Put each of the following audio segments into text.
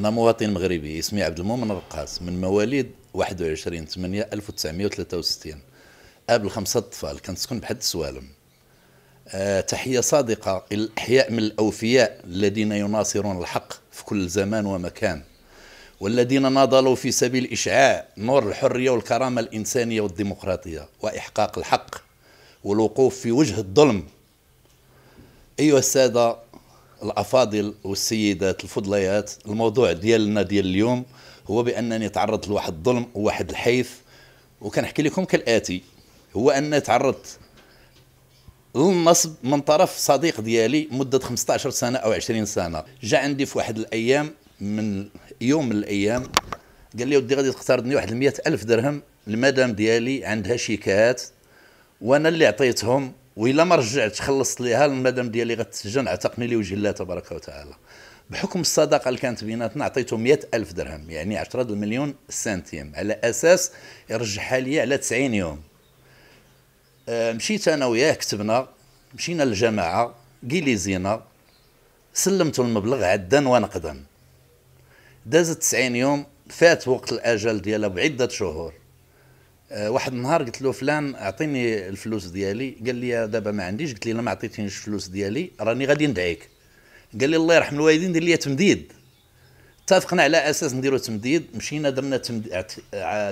أنا مواطن مغربي اسمي عبد المؤمن رقاص من مواليد 21 8 1963 أب الخمسه أطفال كنسكن بحد سوالم أه تحية صادقة إلى الأحياء من الأوفياء الذين يناصرون الحق في كل زمان ومكان والذين ناضلوا في سبيل إشعاع نور الحرية والكرامة الإنسانية والديمقراطية وإحقاق الحق والوقوف في وجه الظلم أيها السادة الافاضل والسيدات الفضليات الموضوع ديالنا ديال اليوم هو بانني تعرضت لواحد الظلم وواحد الحيف وكنحكي لكم كالاتي هو ان تعرضت للنصب من طرف صديق ديالي مده 15 سنه او 20 سنه جا عندي في واحد الايام من يوم من الايام قال لي ودي غادي تقترضني واحد 100 الف درهم المدام ديالي عندها شيكات وانا اللي عطيتهم والا ما رجعت خلصت ليها المدام ديالي غتسجن عتقني لي وجه الله تبارك وتعالى بحكم الصداقه اللي كانت بيناتنا عطيته 100 الف درهم يعني 10 المليون سنتيم على اساس يرجعها لي على 90 يوم آه، مشيت انا وياه كتبنا مشينا للجماعه كيليزينا سلمت المبلغ عدا ونقدا دازت 90 يوم فات وقت الاجل ديالها بعده شهور آه، واحد النهار قلت له فلان اعطيني الفلوس ديالي قال لي دابا ما عنديش قلت لي لا ما عطيتينيش الفلوس ديالي راني غادي ندعيك قال لي الله يرحم الوالدين دير لي تمديد اتفقنا على اساس نديرو تمديد مشينا درنا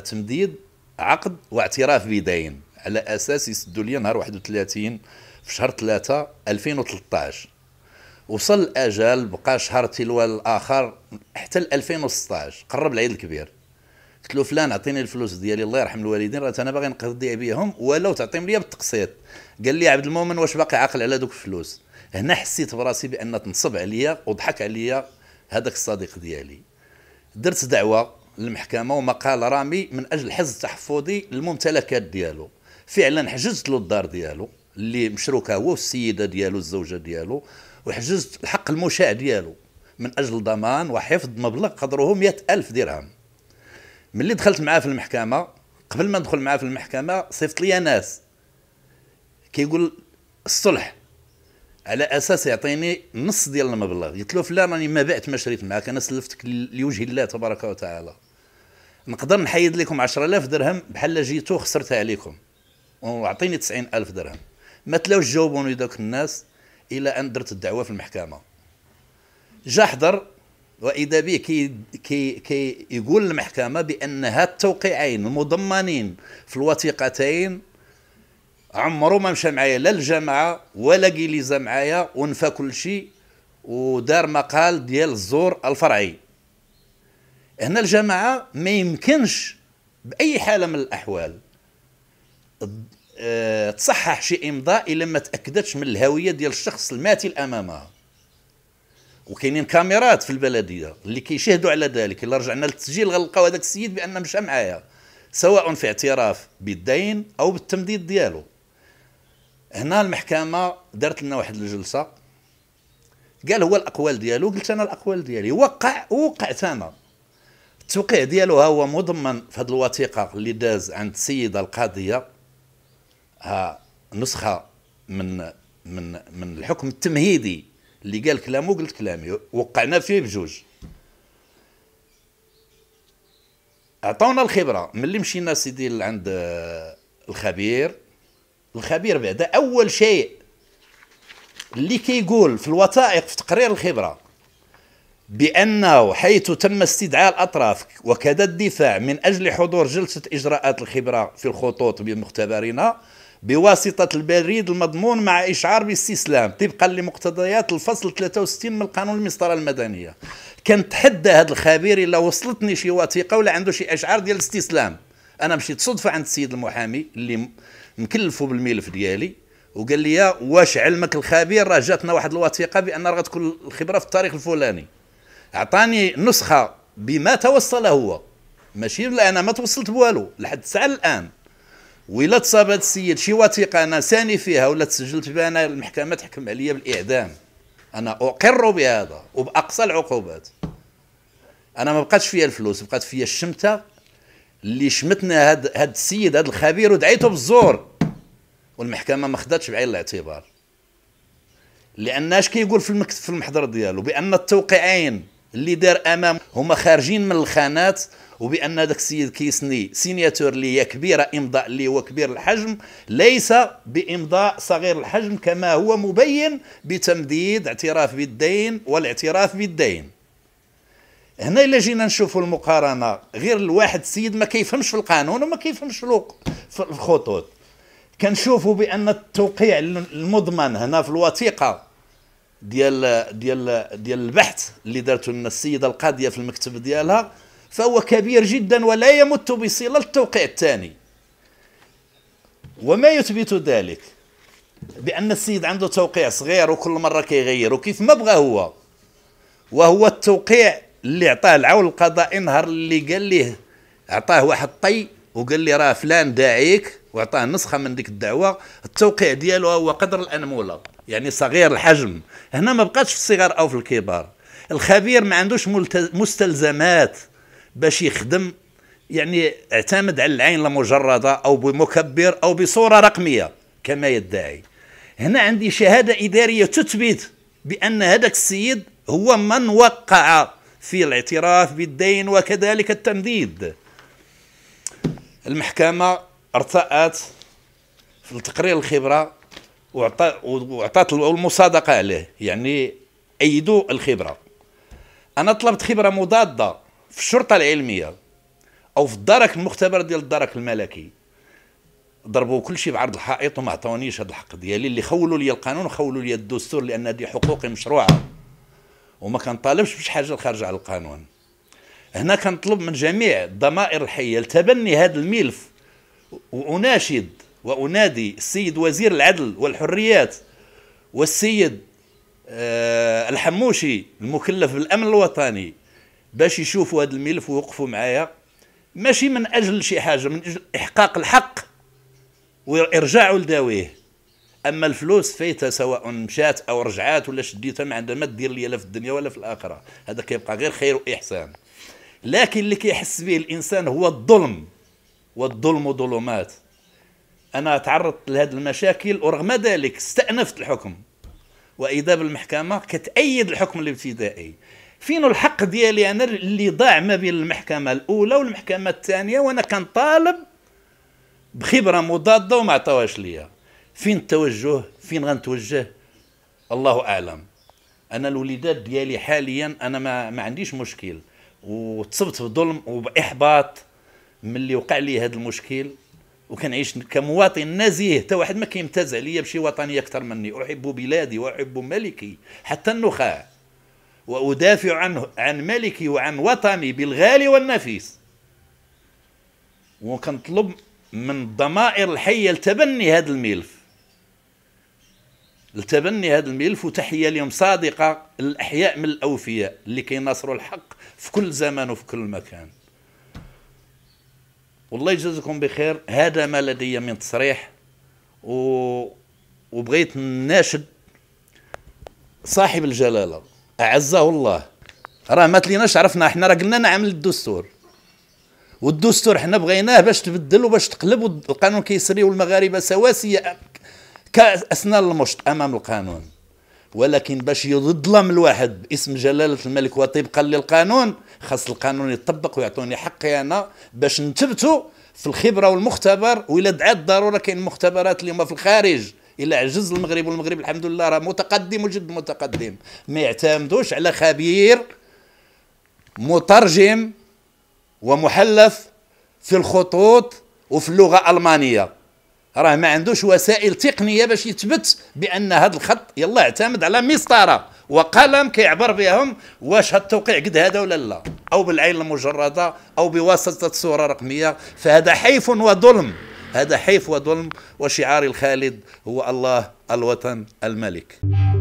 تمديد عقد واعتراف بدين على اساس يسدوا لي نهار 31 في شهر 3 2013 وصل الاجل بقى شهر تلو الاخر حتى 2016 قرب العيد الكبير قلت له فلان اعطيني الفلوس ديالي الله يرحم الوالدين راه انا باغي نقضي بهم ولو تعطيهم لي بالتقسيط قال لي عبد المؤمن واش باقي عاقل على دوك الفلوس هنا حسيت براسي بان تنصب عليا وضحك عليا هذاك الصديق ديالي درت دعوه للمحكمه ومقال رامي من اجل حجز تحفظي للممتلكات ديالو فعلا حجزت له الدار ديالو اللي مشروكه هو والسيده ديالو الزوجه ديالو وحجزت الحق المشاع ديالو من اجل ضمان وحفظ مبلغ قدره 100000 درهم ملي دخلت معاه في المحكمه قبل ما ندخل معاه في المحكمه صيفط لي ناس كيقول الصلح على اساس يعطيني نص ديال المبلغ قلت له لا راني ما بعت ما شريت معاك انا سلفتك لوجه الله تبارك وتعالى نقدر نحيد لكم 10000 درهم بحال جيتو خسرتها عليكم وعطيني 90000 درهم ما تلاوش جاوبوني ذوك الناس الى ان درت الدعوه في المحكمه جا حضر واذا به كي, كي, كي يقول المحكمه بان هاد التوقيعين المضمنين في الوثيقتين عمرو ما مشى معايا لا الجامعه ولا كيليزا معايا ونفى كل شيء ودار مقال ديال الزور الفرعي هنا الجماعه ما يمكنش باي حاله من الاحوال تصحح شي امضاء الا ما تاكدتش من الهويه ديال الشخص الماتي امامها وكاينين كاميرات في البلديه اللي كيشهدوا على ذلك الا رجعنا للتسجيل غنلقاو هذاك السيد بان مشى معايا سواء في اعتراف بالدين او بالتمديد ديالو هنا المحكمه دارت لنا واحد الجلسه قال هو الاقوال ديالو قلت انا الاقوال ديالي وقع وقع انا التوقيع ديالو هو مضمن في هذه الوثيقه اللي داز عند السيده القاضيه ها نسخه من من من الحكم التمهيدي اللي قال كلامه قلت كلامي وقعنا فيه بجوج عطاونا الخبره ملي مشينا سيدي عند آه، الخبير الخبير بعدا اول شيء اللي كيقول كي في الوثائق في تقرير الخبره بانه حيث تم استدعاء الاطراف وكذا الدفاع من اجل حضور جلسه اجراءات الخبره في الخطوط بمختبرنا بواسطة البريد المضمون مع إشعار باستسلام طبقا لمقتضيات الفصل 63 من القانون المسطرة المدنية كنتحدى هذا الخبير إلا وصلتني شي وثيقة ولا عنده شي أشعار ديال الاستسلام أنا مشيت صدفة عند السيد المحامي اللي مكلفه بالملف ديالي وقال لي واش علمك الخبير راه جاتنا واحد الوثيقة بأن راه غتكون الخبرة في التاريخ الفلاني أعطاني نسخة بما توصل هو ماشي انا ما توصلت بوالو لحد الساعه الان وإلا تصاب هذا السيد شي وثيقة أنا ساني فيها ولا تسجلت بها أنا المحكمة تحكم عليا بالإعدام أنا أقر بهذا وبأقصى العقوبات أنا ما بقاتش فيا الفلوس بقات فيا الشمتة اللي شمتنا هاد هاد السيد هاد الخبير ودعيته بالزور والمحكمة ما خداتش بعين الاعتبار لأن اش كيقول في المكتب في المحضر ديالو بأن التوقيعين اللي دار امام هما خارجين من الخانات وبان ذاك السيد كيسني سينياتور اللي هي كبيره امضاء اللي هو كبير الحجم ليس بامضاء صغير الحجم كما هو مبين بتمديد اعتراف بالدين والاعتراف بالدين هنا الا جينا نشوفوا المقارنه غير الواحد السيد ما كيفهمش في القانون وما كيفهمش في الخطوط كنشوفوا بان التوقيع المضمن هنا في الوثيقه ديال ديال ديال البحث اللي دارته لنا السيده القاضيه في المكتب ديالها فهو كبير جدا ولا يمت بصله التوقيع الثاني وما يثبت ذلك بان السيد عنده توقيع صغير وكل مره كيغير وكيف ما بغى هو وهو التوقيع اللي عطاه العون القضائي نهار اللي قال ليه عطاه واحد طي وقال لي راه فلان داعيك وعطاه نسخه من ديك الدعوه التوقيع ديالو هو قدر الانموله يعني صغير الحجم هنا ما بقاش في الصغار او في الكبار الخبير ما عندوش مستلزمات باش يخدم يعني اعتمد على العين المجرده او بمكبر او بصوره رقميه كما يدعي هنا عندي شهاده اداريه تثبت بان هذاك السيد هو من وقع في الاعتراف بالدين وكذلك التمديد المحكمه ارتأت في التقرير الخبره وعطات المصادقه عليه يعني ايدوا الخبره انا طلبت خبره مضاده في الشرطه العلميه او في الدرك المختبر ديال الدرك الملكي ضربوا كل شيء بعرض الحائط وما عطونيش هذا الحق ديالي اللي خولوا لي القانون وخولوا لي الدستور لان هذه حقوقي مشروعه وما كنطالبش بشي حاجه خارجه على القانون هنا كنطلب من جميع الضمائر الحيه لتبني هذا الملف واناشد وأنادي السيد وزير العدل والحريات والسيد آه، الحموشي المكلف بالأمن الوطني باش يشوفوا هذا الملف ويوقفوا معايا ماشي من أجل شي حاجة من أجل إحقاق الحق وإرجاعه لداويه أما الفلوس فايتة سواء مشات أو رجعات ولا شديتها ما عندها ما تدير لي لا في الدنيا ولا في الآخرة هذا كيبقى غير خير وإحسان لكن اللي كيحس به الإنسان هو الظلم والظلم ظلمات أنا تعرضت لهذه المشاكل ورغم ذلك استأنفت الحكم وإذا بالمحكمة كتأيد الحكم الابتدائي فين الحق ديالي أنا اللي ضاع ما بين المحكمة الأولى والمحكمة الثانية وأنا كنطالب بخبرة مضادة وما عطاوهاش ليا فين التوجه فين غنتوجه الله أعلم أنا الوليدات ديالي حاليا أنا ما, ما عنديش مشكل وتصبت بظلم وبإحباط من اللي وقع لي هذا المشكل وكنعيش كمواطن نزيه حتى واحد ما كيمتاز عليا بشي وطنيه اكثر مني احب بلادي واحب ملكي حتى النخاع وادافع عنه عن ملكي وعن وطني بالغالي والنفيس وكنطلب من الضمائر الحيه لتبني هذا الملف لتبني هذا الملف وتحيه لهم صادقه للاحياء من الاوفياء اللي كيناصروا الحق في كل زمان وفي كل مكان والله يجزكم بخير هذا ما لدي من تصريح و... وبغيت ناشد صاحب الجلاله اعزه الله راه ما تليناش عرفنا احنا راه قلنا نعمل الدستور والدستور حنا بغيناه باش تبدل وباش تقلب والقانون كيسري والمغاربه سواسيه كاسنان المشط امام القانون ولكن باش يظلم الواحد باسم جلالة الملك وطبقا للقانون خاص القانون يطبق ويعطوني حقي أنا باش نثبتوا في الخبرة والمختبر وإلا دعات الضرورة كاين مختبرات اليوم في الخارج إلا عجز المغرب والمغرب الحمد لله راه متقدم وجد متقدم ما يعتمدوش على خبير مترجم ومحلف في الخطوط وفي اللغة الألمانية راه ما عندوش وسائل تقنيه باش يثبت بان هذا الخط يلا اعتمد على مسطره وقلم كيعبر بهم واش هذا التوقيع قد هذا ولا لا او بالعين المجرده او بواسطه صوره رقميه فهذا حيف وظلم هذا حيف وظلم وشعار الخالد هو الله الوطن الملك